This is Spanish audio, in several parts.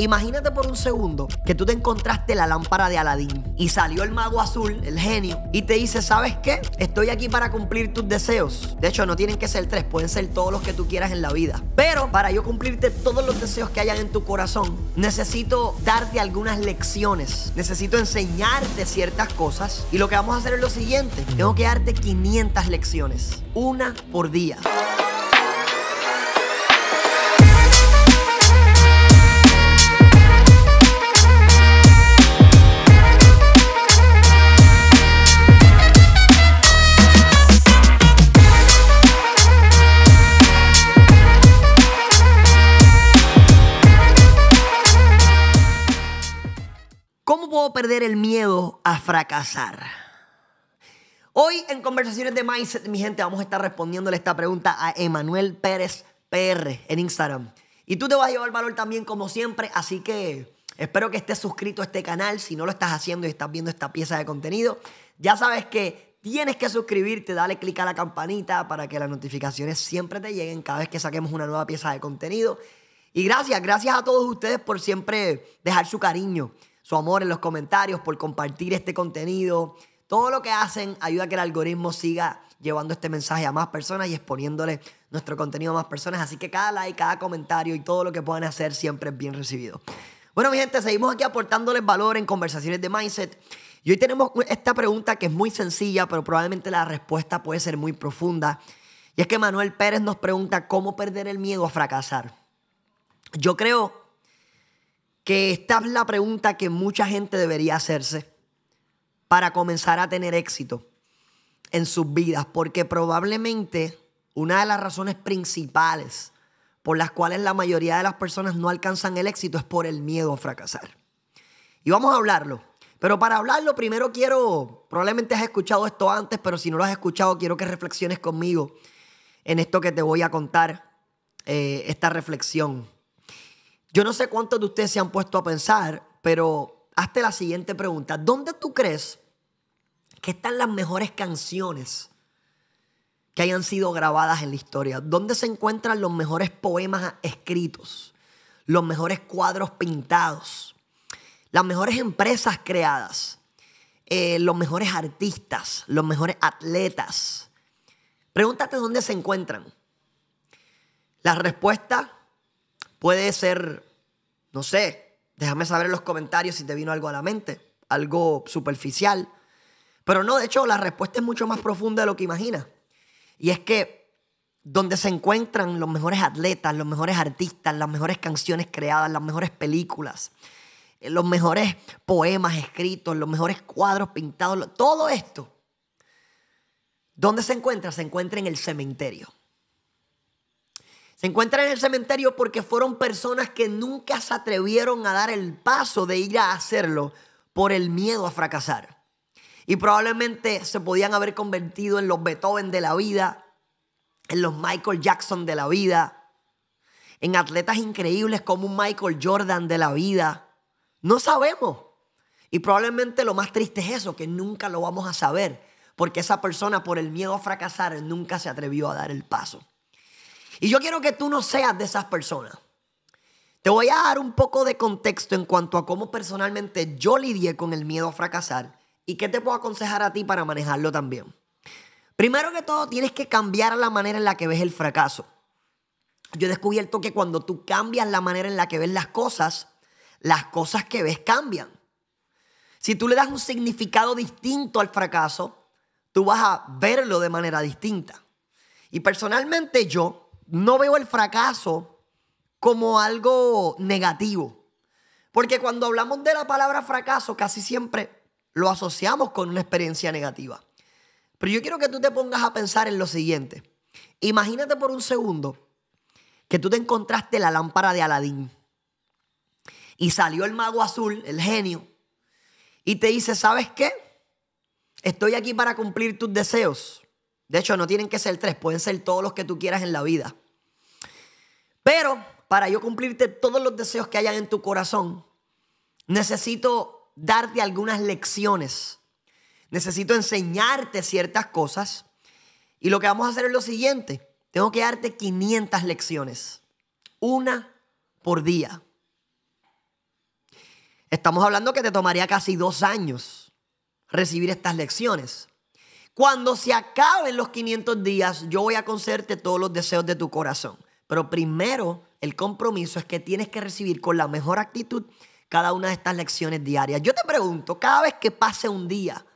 Imagínate por un segundo que tú te encontraste la lámpara de Aladín y salió el mago azul, el genio, y te dice, ¿sabes qué? Estoy aquí para cumplir tus deseos. De hecho, no tienen que ser tres, pueden ser todos los que tú quieras en la vida. Pero para yo cumplirte todos los deseos que hayan en tu corazón, necesito darte algunas lecciones, necesito enseñarte ciertas cosas. Y lo que vamos a hacer es lo siguiente, tengo que darte 500 lecciones, una por día. a fracasar. Hoy en Conversaciones de Mindset, mi gente, vamos a estar respondiéndole esta pregunta a Emanuel Pérez PR en Instagram. Y tú te vas a llevar valor también como siempre, así que espero que estés suscrito a este canal. Si no lo estás haciendo y estás viendo esta pieza de contenido, ya sabes que tienes que suscribirte, dale click a la campanita para que las notificaciones siempre te lleguen cada vez que saquemos una nueva pieza de contenido. Y gracias, gracias a todos ustedes por siempre dejar su cariño su amor en los comentarios, por compartir este contenido. Todo lo que hacen ayuda a que el algoritmo siga llevando este mensaje a más personas y exponiéndole nuestro contenido a más personas. Así que cada like, cada comentario y todo lo que puedan hacer siempre es bien recibido. Bueno, mi gente, seguimos aquí aportándoles valor en conversaciones de mindset. Y hoy tenemos esta pregunta que es muy sencilla, pero probablemente la respuesta puede ser muy profunda. Y es que Manuel Pérez nos pregunta cómo perder el miedo a fracasar. Yo creo que esta es la pregunta que mucha gente debería hacerse para comenzar a tener éxito en sus vidas, porque probablemente una de las razones principales por las cuales la mayoría de las personas no alcanzan el éxito es por el miedo a fracasar. Y vamos a hablarlo. Pero para hablarlo, primero quiero, probablemente has escuchado esto antes, pero si no lo has escuchado, quiero que reflexiones conmigo en esto que te voy a contar, eh, esta reflexión. Yo no sé cuántos de ustedes se han puesto a pensar, pero hazte la siguiente pregunta. ¿Dónde tú crees que están las mejores canciones que hayan sido grabadas en la historia? ¿Dónde se encuentran los mejores poemas escritos? Los mejores cuadros pintados? Las mejores empresas creadas? Eh, los mejores artistas? Los mejores atletas? Pregúntate dónde se encuentran. La respuesta Puede ser, no sé, déjame saber en los comentarios si te vino algo a la mente, algo superficial. Pero no, de hecho, la respuesta es mucho más profunda de lo que imaginas. Y es que donde se encuentran los mejores atletas, los mejores artistas, las mejores canciones creadas, las mejores películas, eh, los mejores poemas escritos, los mejores cuadros pintados, todo esto. ¿Dónde se encuentra? Se encuentra en el cementerio. Se encuentran en el cementerio porque fueron personas que nunca se atrevieron a dar el paso de ir a hacerlo por el miedo a fracasar. Y probablemente se podían haber convertido en los Beethoven de la vida, en los Michael Jackson de la vida, en atletas increíbles como un Michael Jordan de la vida. No sabemos. Y probablemente lo más triste es eso, que nunca lo vamos a saber, porque esa persona por el miedo a fracasar nunca se atrevió a dar el paso. Y yo quiero que tú no seas de esas personas. Te voy a dar un poco de contexto en cuanto a cómo personalmente yo lidié con el miedo a fracasar y qué te puedo aconsejar a ti para manejarlo también. Primero que todo, tienes que cambiar la manera en la que ves el fracaso. Yo he descubierto que cuando tú cambias la manera en la que ves las cosas, las cosas que ves cambian. Si tú le das un significado distinto al fracaso, tú vas a verlo de manera distinta. Y personalmente yo no veo el fracaso como algo negativo. Porque cuando hablamos de la palabra fracaso, casi siempre lo asociamos con una experiencia negativa. Pero yo quiero que tú te pongas a pensar en lo siguiente. Imagínate por un segundo que tú te encontraste la lámpara de Aladín y salió el mago azul, el genio, y te dice, ¿sabes qué? Estoy aquí para cumplir tus deseos. De hecho, no tienen que ser tres, pueden ser todos los que tú quieras en la vida. Pero para yo cumplirte todos los deseos que hayan en tu corazón, necesito darte algunas lecciones. Necesito enseñarte ciertas cosas. Y lo que vamos a hacer es lo siguiente. Tengo que darte 500 lecciones. Una por día. Estamos hablando que te tomaría casi dos años recibir estas lecciones. Cuando se acaben los 500 días, yo voy a concederte todos los deseos de tu corazón. Pero primero, el compromiso es que tienes que recibir con la mejor actitud cada una de estas lecciones diarias. Yo te pregunto, cada vez que pase un día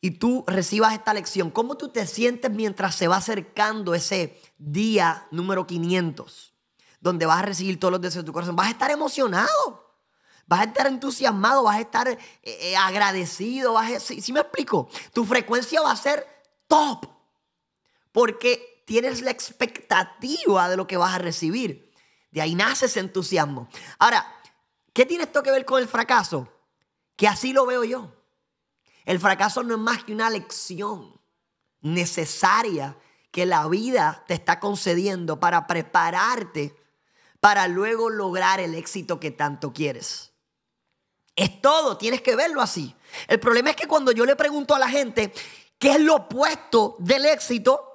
y tú recibas esta lección, ¿cómo tú te sientes mientras se va acercando ese día número 500? Donde vas a recibir todos los deseos de tu corazón. Vas a estar emocionado vas a estar entusiasmado, vas a estar eh, eh, agradecido, vas a, me explico? Tu frecuencia va a ser top, porque tienes la expectativa de lo que vas a recibir. De ahí nace ese entusiasmo. Ahora, ¿qué tiene esto que ver con el fracaso? Que así lo veo yo. El fracaso no es más que una lección necesaria que la vida te está concediendo para prepararte para luego lograr el éxito que tanto quieres. Es todo, tienes que verlo así. El problema es que cuando yo le pregunto a la gente qué es lo opuesto del éxito,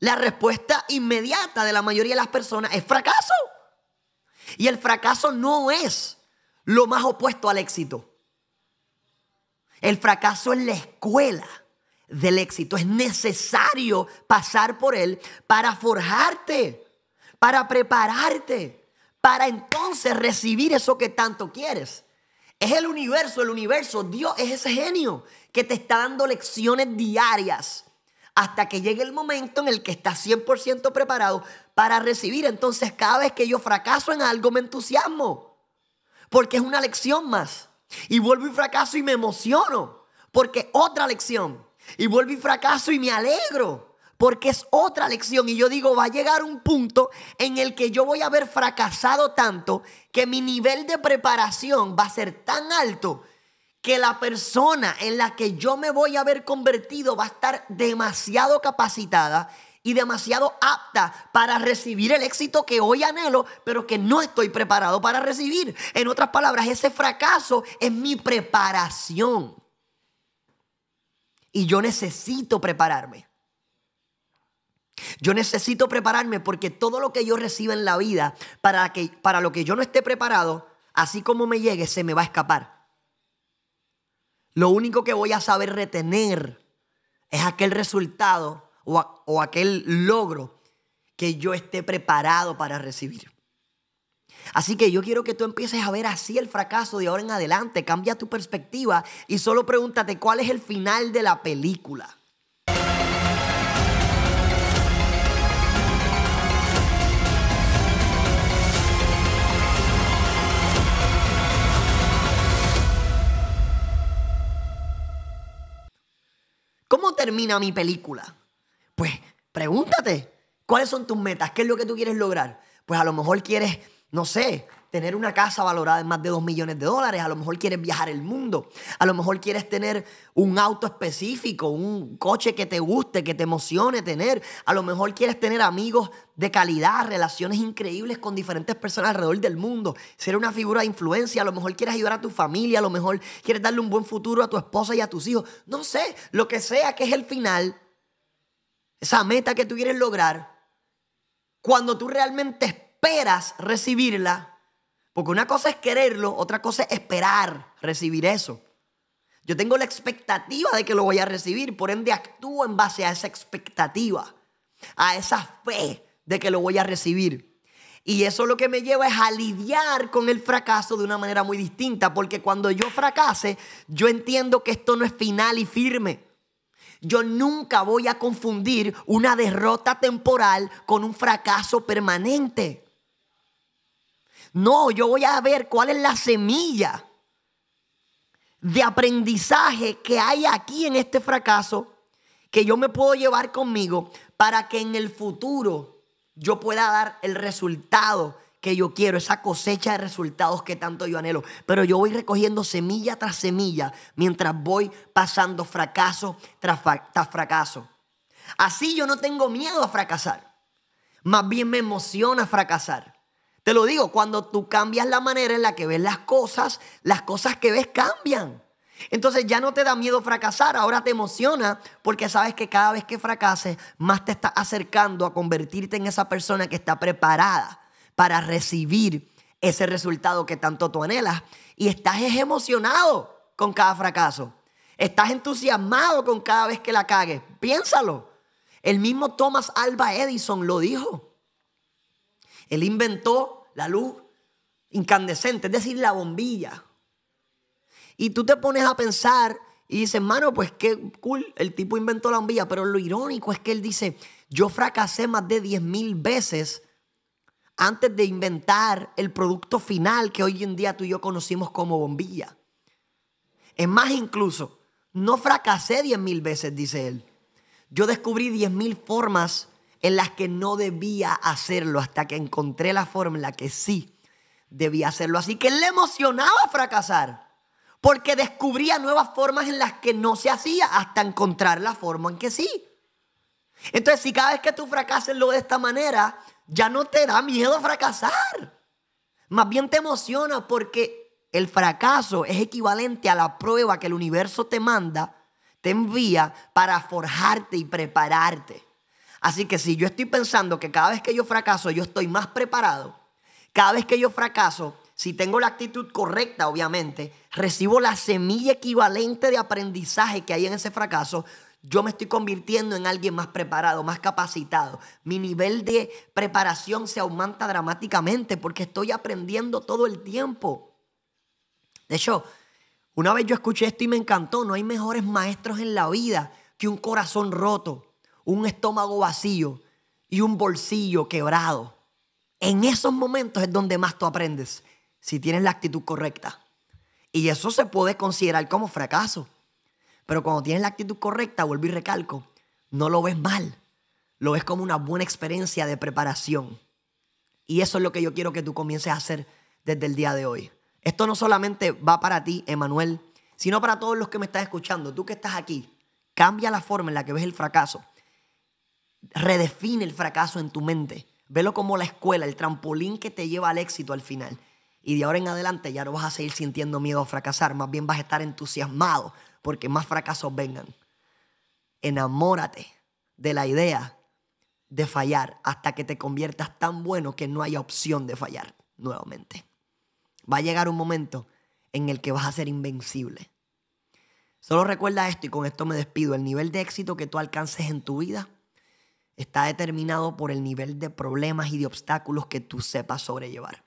la respuesta inmediata de la mayoría de las personas es fracaso. Y el fracaso no es lo más opuesto al éxito. El fracaso es la escuela del éxito. Es necesario pasar por él para forjarte, para prepararte, para entonces recibir eso que tanto quieres. Es el universo, el universo, Dios es ese genio que te está dando lecciones diarias hasta que llegue el momento en el que estás 100% preparado para recibir. Entonces cada vez que yo fracaso en algo me entusiasmo, porque es una lección más. Y vuelvo y fracaso y me emociono, porque es otra lección. Y vuelvo y fracaso y me alegro, porque es otra lección. Y yo digo, va a llegar un punto en el que yo voy a haber fracasado tanto que mi nivel de preparación va a ser tan alto que la persona en la que yo me voy a ver convertido va a estar demasiado capacitada y demasiado apta para recibir el éxito que hoy anhelo, pero que no estoy preparado para recibir. En otras palabras, ese fracaso es mi preparación. Y yo necesito prepararme. Yo necesito prepararme porque todo lo que yo reciba en la vida, para, que, para lo que yo no esté preparado, así como me llegue, se me va a escapar. Lo único que voy a saber retener es aquel resultado o, o aquel logro que yo esté preparado para recibir. Así que yo quiero que tú empieces a ver así el fracaso de ahora en adelante. Cambia tu perspectiva y solo pregúntate cuál es el final de la película. termina mi película? Pues pregúntate, ¿cuáles son tus metas? ¿Qué es lo que tú quieres lograr? Pues a lo mejor quieres, no sé, tener una casa valorada en más de 2 millones de dólares, a lo mejor quieres viajar el mundo, a lo mejor quieres tener un auto específico, un coche que te guste, que te emocione tener, a lo mejor quieres tener amigos de calidad, relaciones increíbles con diferentes personas alrededor del mundo, ser una figura de influencia, a lo mejor quieres ayudar a tu familia, a lo mejor quieres darle un buen futuro a tu esposa y a tus hijos, no sé, lo que sea que es el final, esa meta que tú quieres lograr, cuando tú realmente esperas recibirla, porque una cosa es quererlo, otra cosa es esperar recibir eso. Yo tengo la expectativa de que lo voy a recibir, por ende actúo en base a esa expectativa, a esa fe de que lo voy a recibir. Y eso lo que me lleva es a lidiar con el fracaso de una manera muy distinta, porque cuando yo fracase, yo entiendo que esto no es final y firme. Yo nunca voy a confundir una derrota temporal con un fracaso permanente. No, yo voy a ver cuál es la semilla de aprendizaje que hay aquí en este fracaso que yo me puedo llevar conmigo para que en el futuro yo pueda dar el resultado que yo quiero, esa cosecha de resultados que tanto yo anhelo. Pero yo voy recogiendo semilla tras semilla mientras voy pasando fracaso tras, fracaso. Así yo no tengo miedo a fracasar. Más bien me emociona fracasar. Te lo digo, cuando tú cambias la manera en la que ves las cosas, las cosas que ves cambian. Entonces ya no te da miedo fracasar, ahora te emociona porque sabes que cada vez que fracases, más te está acercando a convertirte en esa persona que está preparada para recibir ese resultado que tanto tú anhelas. Y estás emocionado con cada fracaso. Estás entusiasmado con cada vez que la cagues. Piénsalo. El mismo Thomas Alba Edison lo dijo. Él inventó la luz incandescente, es decir, la bombilla. Y tú te pones a pensar y dices, mano, pues qué cool, el tipo inventó la bombilla. Pero lo irónico es que él dice, yo fracasé más de 10.000 mil veces antes de inventar el producto final que hoy en día tú y yo conocimos como bombilla. Es más, incluso, no fracasé 10.000 mil veces, dice él. Yo descubrí 10.000 mil formas en las que no debía hacerlo hasta que encontré la forma en la que sí debía hacerlo. Así que le emocionaba fracasar porque descubría nuevas formas en las que no se hacía hasta encontrar la forma en que sí. Entonces, si cada vez que tú fracases lo de esta manera, ya no te da miedo fracasar. Más bien te emociona porque el fracaso es equivalente a la prueba que el universo te manda, te envía para forjarte y prepararte. Así que si yo estoy pensando que cada vez que yo fracaso yo estoy más preparado, cada vez que yo fracaso, si tengo la actitud correcta, obviamente, recibo la semilla equivalente de aprendizaje que hay en ese fracaso, yo me estoy convirtiendo en alguien más preparado, más capacitado. Mi nivel de preparación se aumenta dramáticamente porque estoy aprendiendo todo el tiempo. De hecho, una vez yo escuché esto y me encantó, no hay mejores maestros en la vida que un corazón roto un estómago vacío y un bolsillo quebrado. En esos momentos es donde más tú aprendes, si tienes la actitud correcta. Y eso se puede considerar como fracaso. Pero cuando tienes la actitud correcta, vuelvo y recalco, no lo ves mal, lo ves como una buena experiencia de preparación. Y eso es lo que yo quiero que tú comiences a hacer desde el día de hoy. Esto no solamente va para ti, Emanuel, sino para todos los que me están escuchando. Tú que estás aquí, cambia la forma en la que ves el fracaso redefine el fracaso en tu mente. Velo como la escuela, el trampolín que te lleva al éxito al final. Y de ahora en adelante ya no vas a seguir sintiendo miedo a fracasar, más bien vas a estar entusiasmado porque más fracasos vengan. Enamórate de la idea de fallar hasta que te conviertas tan bueno que no haya opción de fallar nuevamente. Va a llegar un momento en el que vas a ser invencible. Solo recuerda esto y con esto me despido. El nivel de éxito que tú alcances en tu vida está determinado por el nivel de problemas y de obstáculos que tú sepas sobrellevar.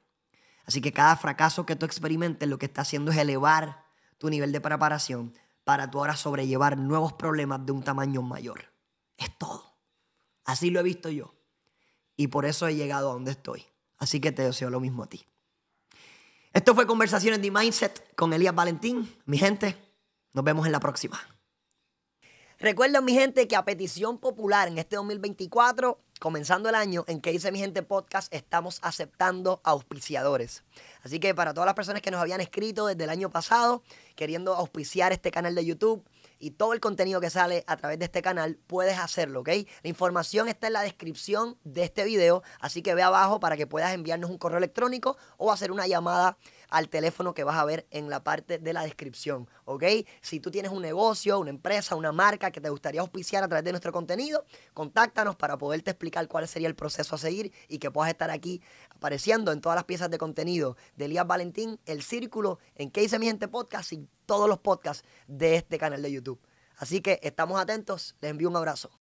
Así que cada fracaso que tú experimentes lo que está haciendo es elevar tu nivel de preparación para tú ahora sobrellevar nuevos problemas de un tamaño mayor. Es todo. Así lo he visto yo. Y por eso he llegado a donde estoy. Así que te deseo lo mismo a ti. Esto fue Conversaciones de Mindset con Elías Valentín. Mi gente, nos vemos en la próxima recuerdo mi gente, que a petición popular en este 2024, comenzando el año, en que hice mi gente podcast, estamos aceptando auspiciadores. Así que para todas las personas que nos habían escrito desde el año pasado, queriendo auspiciar este canal de YouTube y todo el contenido que sale a través de este canal, puedes hacerlo, ¿ok? La información está en la descripción de este video, así que ve abajo para que puedas enviarnos un correo electrónico o hacer una llamada al teléfono que vas a ver en la parte de la descripción, ¿ok? Si tú tienes un negocio, una empresa, una marca que te gustaría auspiciar a través de nuestro contenido, contáctanos para poderte explicar cuál sería el proceso a seguir y que puedas estar aquí apareciendo en todas las piezas de contenido de Elías Valentín, El Círculo, en ¿Qué Hice mi gente podcast? Y todos los podcasts de este canal de YouTube. Así que estamos atentos, les envío un abrazo.